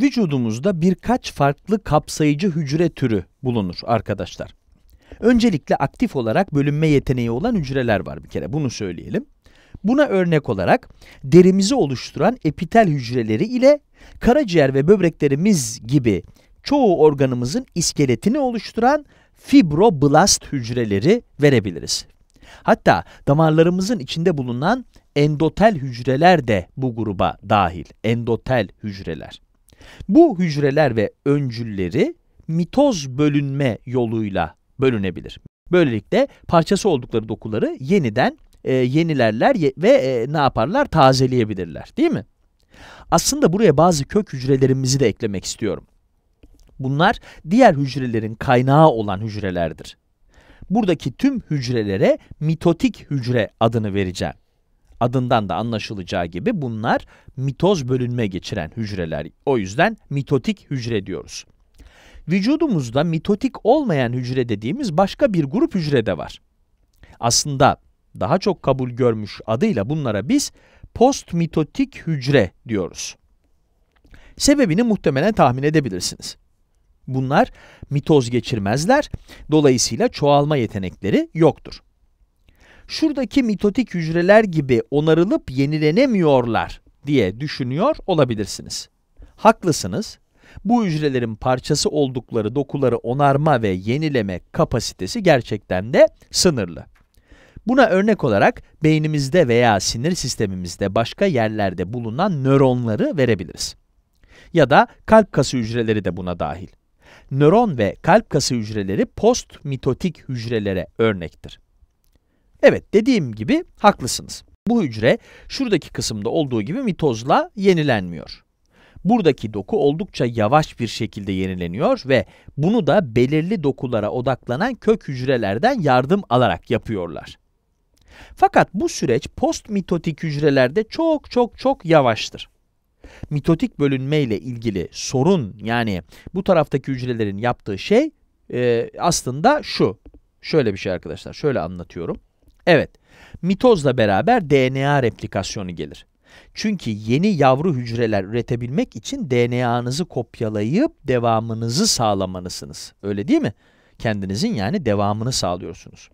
Vücudumuzda birkaç farklı kapsayıcı hücre türü bulunur arkadaşlar. Öncelikle aktif olarak bölünme yeteneği olan hücreler var bir kere bunu söyleyelim. Buna örnek olarak derimizi oluşturan epitel hücreleri ile karaciğer ve böbreklerimiz gibi çoğu organımızın iskeletini oluşturan fibroblast hücreleri verebiliriz. Hatta damarlarımızın içinde bulunan endotel hücreler de bu gruba dahil. Endotel hücreler. Bu hücreler ve öncülleri mitoz bölünme yoluyla bölünebilir. Böylelikle parçası oldukları dokuları yeniden e, yenilerler ve e, ne yaparlar? Tazeleyebilirler değil mi? Aslında buraya bazı kök hücrelerimizi de eklemek istiyorum. Bunlar diğer hücrelerin kaynağı olan hücrelerdir. Buradaki tüm hücrelere mitotik hücre adını vereceğim adından da anlaşılacağı gibi bunlar mitoz bölünme geçiren hücreler. O yüzden mitotik hücre diyoruz. Vücudumuzda mitotik olmayan hücre dediğimiz başka bir grup hücre de var. Aslında daha çok kabul görmüş adıyla bunlara biz postmitotik hücre diyoruz. Sebebini muhtemelen tahmin edebilirsiniz. Bunlar mitoz geçirmezler, dolayısıyla çoğalma yetenekleri yoktur şuradaki mitotik hücreler gibi onarılıp yenilenemiyorlar diye düşünüyor olabilirsiniz. Haklısınız. Bu hücrelerin parçası oldukları dokuları onarma ve yenileme kapasitesi gerçekten de sınırlı. Buna örnek olarak beynimizde veya sinir sistemimizde başka yerlerde bulunan nöronları verebiliriz. Ya da kalp kası hücreleri de buna dahil. Nöron ve kalp kası hücreleri postmitotik hücrelere örnektir. Evet dediğim gibi haklısınız. Bu hücre şuradaki kısımda olduğu gibi mitozla yenilenmiyor. Buradaki doku oldukça yavaş bir şekilde yenileniyor ve bunu da belirli dokulara odaklanan kök hücrelerden yardım alarak yapıyorlar. Fakat bu süreç postmitotik hücrelerde çok çok çok yavaştır. Mitotik bölünme ile ilgili sorun yani bu taraftaki hücrelerin yaptığı şey e, aslında şu. Şöyle bir şey arkadaşlar şöyle anlatıyorum. Evet, mitozla beraber DNA replikasyonu gelir. Çünkü yeni yavru hücreler üretebilmek için DNA'nızı kopyalayıp devamınızı sağlamanızsınız. Öyle değil mi? Kendinizin yani devamını sağlıyorsunuz.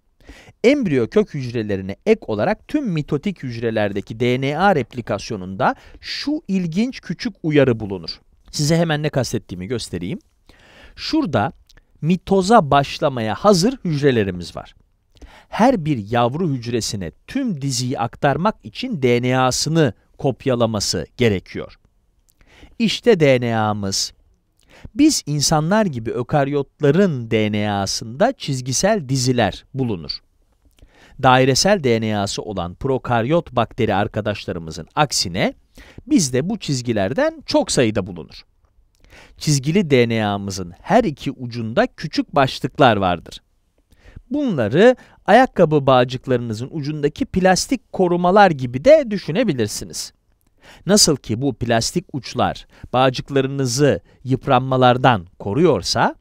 Embriyo kök hücrelerine ek olarak tüm mitotik hücrelerdeki DNA replikasyonunda şu ilginç küçük uyarı bulunur. Size hemen ne kastettiğimi göstereyim. Şurada mitoza başlamaya hazır hücrelerimiz var her bir yavru hücresine tüm diziyi aktarmak için DNA'sını kopyalaması gerekiyor. İşte DNA'mız. Biz insanlar gibi ökaryotların DNA'sında çizgisel diziler bulunur. Dairesel DNA'sı olan prokaryot bakteri arkadaşlarımızın aksine bizde bu çizgilerden çok sayıda bulunur. Çizgili DNA'mızın her iki ucunda küçük başlıklar vardır. Bunları ayakkabı bağcıklarınızın ucundaki plastik korumalar gibi de düşünebilirsiniz. Nasıl ki bu plastik uçlar bağcıklarınızı yıpranmalardan koruyorsa,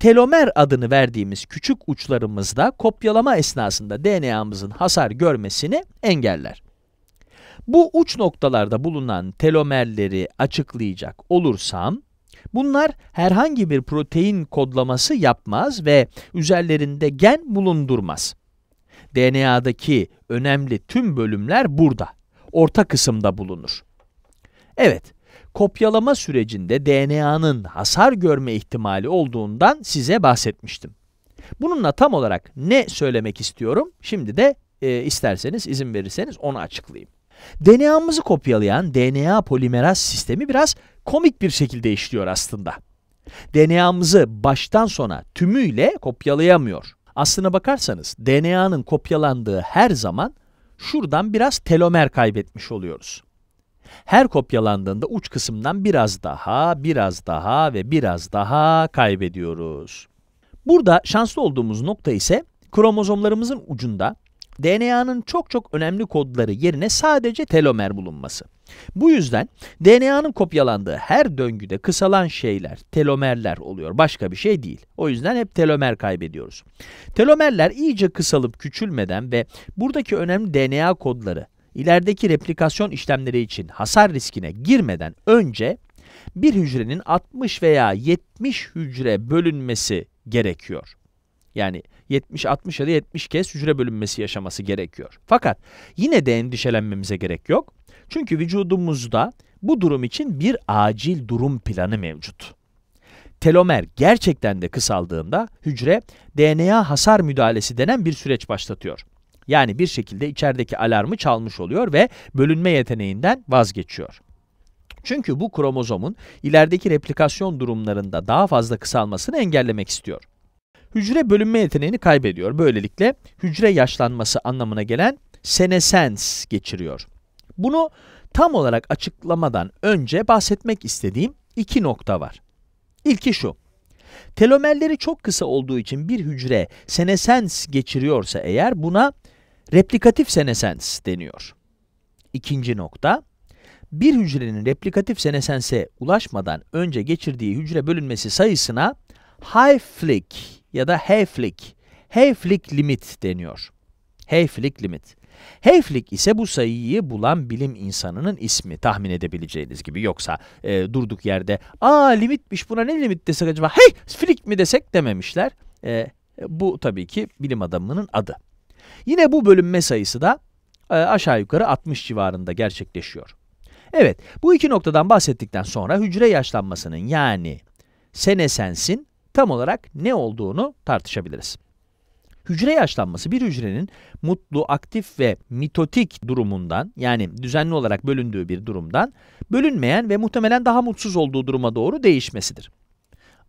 telomer adını verdiğimiz küçük uçlarımız da kopyalama esnasında DNA'mızın hasar görmesini engeller. Bu uç noktalarda bulunan telomerleri açıklayacak olursam, Bunlar herhangi bir protein kodlaması yapmaz ve üzerlerinde gen bulundurmaz. DNA'daki önemli tüm bölümler burada, orta kısımda bulunur. Evet, kopyalama sürecinde DNA'nın hasar görme ihtimali olduğundan size bahsetmiştim. Bununla tam olarak ne söylemek istiyorum? Şimdi de e, isterseniz izin verirseniz onu açıklayayım. DNA'mızı kopyalayan DNA polimeraz sistemi biraz komik bir şekilde işliyor aslında. DNA'mızı baştan sona tümüyle kopyalayamıyor. Aslına bakarsanız DNA'nın kopyalandığı her zaman şuradan biraz telomer kaybetmiş oluyoruz. Her kopyalandığında uç kısımdan biraz daha, biraz daha ve biraz daha kaybediyoruz. Burada şanslı olduğumuz nokta ise kromozomlarımızın ucunda DNA'nın çok çok önemli kodları yerine sadece telomer bulunması. Bu yüzden DNA'nın kopyalandığı her döngüde kısalan şeyler telomerler oluyor. Başka bir şey değil. O yüzden hep telomer kaybediyoruz. Telomerler iyice kısalıp küçülmeden ve buradaki önemli DNA kodları ilerideki replikasyon işlemleri için hasar riskine girmeden önce bir hücrenin 60 veya 70 hücre bölünmesi gerekiyor. Yani 70, 60 ya da 70 kez hücre bölünmesi yaşaması gerekiyor. Fakat yine de endişelenmemize gerek yok. Çünkü vücudumuzda bu durum için bir acil durum planı mevcut. Telomer gerçekten de kısaldığında hücre DNA hasar müdahalesi denen bir süreç başlatıyor. Yani bir şekilde içerideki alarmı çalmış oluyor ve bölünme yeteneğinden vazgeçiyor. Çünkü bu kromozomun ilerideki replikasyon durumlarında daha fazla kısalmasını engellemek istiyor hücre bölünme yeteneğini kaybediyor. Böylelikle hücre yaşlanması anlamına gelen senesens geçiriyor. Bunu tam olarak açıklamadan önce bahsetmek istediğim iki nokta var. İlki şu. Telomerleri çok kısa olduğu için bir hücre senesens geçiriyorsa eğer buna replikatif senesens deniyor. İkinci nokta, bir hücrenin replikatif senesense ulaşmadan önce geçirdiği hücre bölünmesi sayısına Hayflick ya da Hayflick, Hayflick limit deniyor. Hayflick limit. Hayflick ise bu sayıyı bulan bilim insanının ismi tahmin edebileceğiniz gibi. Yoksa e, durduk yerde aa limitmiş buna ne limit desek acaba hey flick mi desek dememişler. E, bu tabii ki bilim adamının adı. Yine bu bölünme sayısı da e, aşağı yukarı 60 civarında gerçekleşiyor. Evet bu iki noktadan bahsettikten sonra hücre yaşlanmasının yani senesensin tam olarak ne olduğunu tartışabiliriz. Hücre yaşlanması bir hücrenin mutlu, aktif ve mitotik durumundan yani düzenli olarak bölündüğü bir durumdan bölünmeyen ve muhtemelen daha mutsuz olduğu duruma doğru değişmesidir.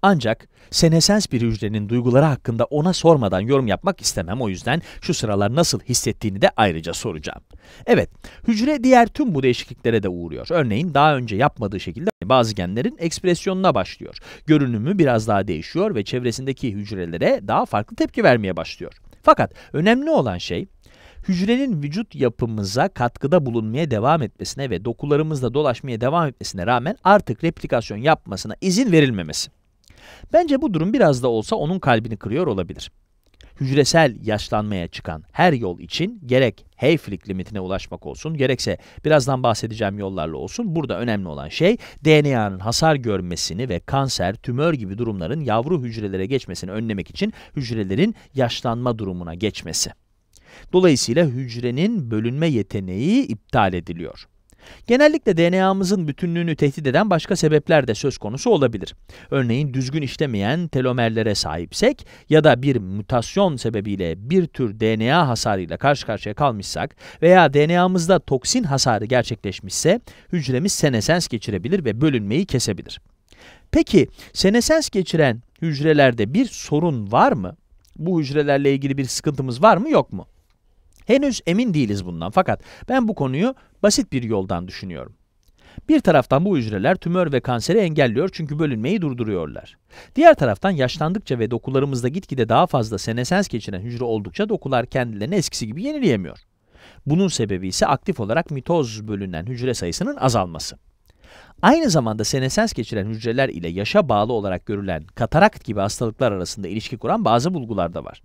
Ancak senesens bir hücrenin duyguları hakkında ona sormadan yorum yapmak istemem o yüzden şu sıralar nasıl hissettiğini de ayrıca soracağım. Evet, hücre diğer tüm bu değişikliklere de uğruyor. Örneğin daha önce yapmadığı şekilde bazı genlerin ekspresyonuna başlıyor. Görünümü biraz daha değişiyor ve çevresindeki hücrelere daha farklı tepki vermeye başlıyor. Fakat önemli olan şey hücrenin vücut yapımıza katkıda bulunmaya devam etmesine ve dokularımızda dolaşmaya devam etmesine rağmen artık replikasyon yapmasına izin verilmemesi. Bence bu durum biraz da olsa onun kalbini kırıyor olabilir. Hücresel yaşlanmaya çıkan her yol için gerek Hayflick limitine ulaşmak olsun, gerekse birazdan bahsedeceğim yollarla olsun, burada önemli olan şey DNA'nın hasar görmesini ve kanser, tümör gibi durumların yavru hücrelere geçmesini önlemek için hücrelerin yaşlanma durumuna geçmesi. Dolayısıyla hücrenin bölünme yeteneği iptal ediliyor. Genellikle DNA'mızın bütünlüğünü tehdit eden başka sebepler de söz konusu olabilir. Örneğin düzgün işlemeyen telomerlere sahipsek ya da bir mutasyon sebebiyle bir tür DNA hasarıyla karşı karşıya kalmışsak veya DNA'mızda toksin hasarı gerçekleşmişse hücremiz senesens geçirebilir ve bölünmeyi kesebilir. Peki senesens geçiren hücrelerde bir sorun var mı? Bu hücrelerle ilgili bir sıkıntımız var mı yok mu? Henüz emin değiliz bundan fakat ben bu konuyu basit bir yoldan düşünüyorum. Bir taraftan bu hücreler tümör ve kanseri engelliyor çünkü bölünmeyi durduruyorlar. Diğer taraftan yaşlandıkça ve dokularımızda gitgide daha fazla senesens geçiren hücre oldukça dokular kendilerini eskisi gibi yenileyemiyor. Bunun sebebi ise aktif olarak mitoz bölünen hücre sayısının azalması. Aynı zamanda senesens geçiren hücreler ile yaşa bağlı olarak görülen katarakt gibi hastalıklar arasında ilişki kuran bazı bulgular da var.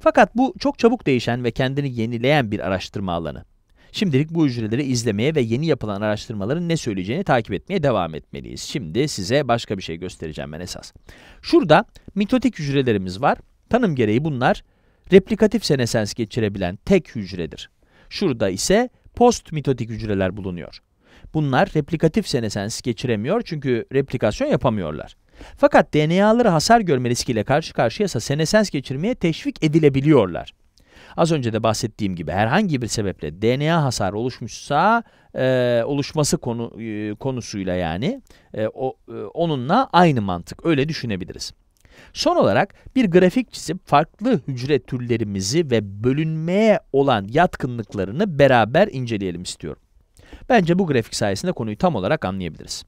Fakat bu çok çabuk değişen ve kendini yenileyen bir araştırma alanı. Şimdilik bu hücreleri izlemeye ve yeni yapılan araştırmaların ne söyleyeceğini takip etmeye devam etmeliyiz. Şimdi size başka bir şey göstereceğim ben esas. Şurada mitotik hücrelerimiz var. Tanım gereği bunlar replikatif senesens geçirebilen tek hücredir. Şurada ise post mitotik hücreler bulunuyor. Bunlar replikatif senesens geçiremiyor çünkü replikasyon yapamıyorlar. Fakat DNA'ları hasar görme riskiyle karşı karşıyasa senesens geçirmeye teşvik edilebiliyorlar. Az önce de bahsettiğim gibi herhangi bir sebeple DNA hasarı oluşmuşsa e, oluşması konu e, konusuyla yani e, o, e, onunla aynı mantık öyle düşünebiliriz. Son olarak bir grafik çizip farklı hücre türlerimizi ve bölünmeye olan yatkınlıklarını beraber inceleyelim istiyorum. Bence bu grafik sayesinde konuyu tam olarak anlayabiliriz.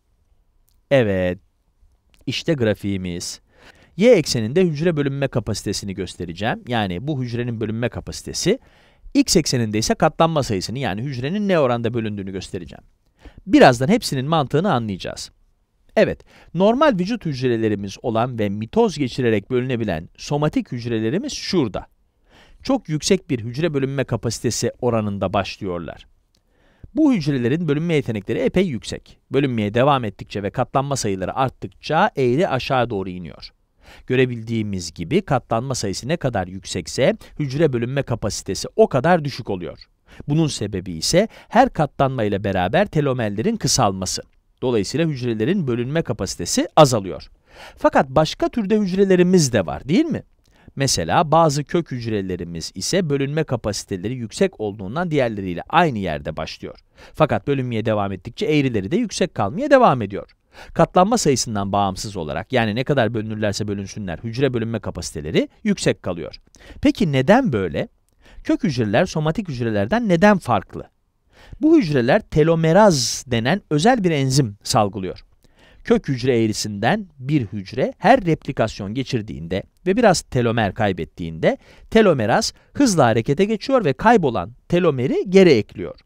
Evet, işte grafiğimiz. Y ekseninde hücre bölünme kapasitesini göstereceğim. Yani bu hücrenin bölünme kapasitesi. X ekseninde ise katlanma sayısını yani hücrenin ne oranda bölündüğünü göstereceğim. Birazdan hepsinin mantığını anlayacağız. Evet, normal vücut hücrelerimiz olan ve mitoz geçirerek bölünebilen somatik hücrelerimiz şurada. Çok yüksek bir hücre bölünme kapasitesi oranında başlıyorlar. Bu hücrelerin bölünme yetenekleri epey yüksek. Bölünmeye devam ettikçe ve katlanma sayıları arttıkça eğri aşağı doğru iniyor. Görebildiğimiz gibi katlanma sayısı ne kadar yüksekse hücre bölünme kapasitesi o kadar düşük oluyor. Bunun sebebi ise her katlanma ile beraber telomerlerin kısalması. Dolayısıyla hücrelerin bölünme kapasitesi azalıyor. Fakat başka türde hücrelerimiz de var değil mi? Mesela bazı kök hücrelerimiz ise bölünme kapasiteleri yüksek olduğundan diğerleriyle aynı yerde başlıyor. Fakat bölünmeye devam ettikçe eğrileri de yüksek kalmaya devam ediyor. Katlanma sayısından bağımsız olarak yani ne kadar bölünürlerse bölünsünler hücre bölünme kapasiteleri yüksek kalıyor. Peki neden böyle? Kök hücreler somatik hücrelerden neden farklı? Bu hücreler telomeraz denen özel bir enzim salgılıyor. Kök hücre eğrisinden bir hücre her replikasyon geçirdiğinde ve biraz telomer kaybettiğinde telomeraz hızla harekete geçiyor ve kaybolan telomeri geri ekliyor.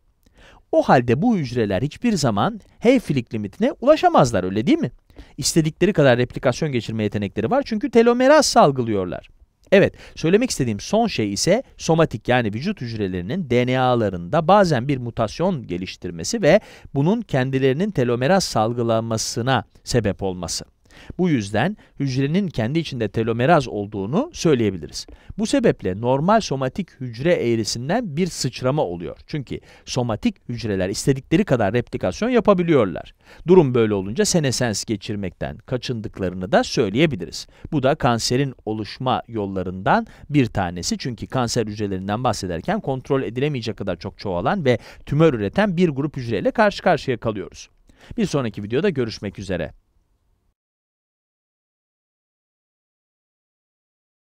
O halde bu hücreler hiçbir zaman Hayfield limitine ulaşamazlar öyle değil mi? İstedikleri kadar replikasyon geçirme yetenekleri var çünkü telomeraz salgılıyorlar. Evet, söylemek istediğim son şey ise somatik yani vücut hücrelerinin DNA'larında bazen bir mutasyon geliştirmesi ve bunun kendilerinin telomeraz salgılanmasına sebep olması. Bu yüzden hücrenin kendi içinde telomeraz olduğunu söyleyebiliriz. Bu sebeple normal somatik hücre eğrisinden bir sıçrama oluyor. Çünkü somatik hücreler istedikleri kadar replikasyon yapabiliyorlar. Durum böyle olunca senesens geçirmekten kaçındıklarını da söyleyebiliriz. Bu da kanserin oluşma yollarından bir tanesi. Çünkü kanser hücrelerinden bahsederken kontrol edilemeyecek kadar çok çoğalan ve tümör üreten bir grup hücreyle karşı karşıya kalıyoruz. Bir sonraki videoda görüşmek üzere.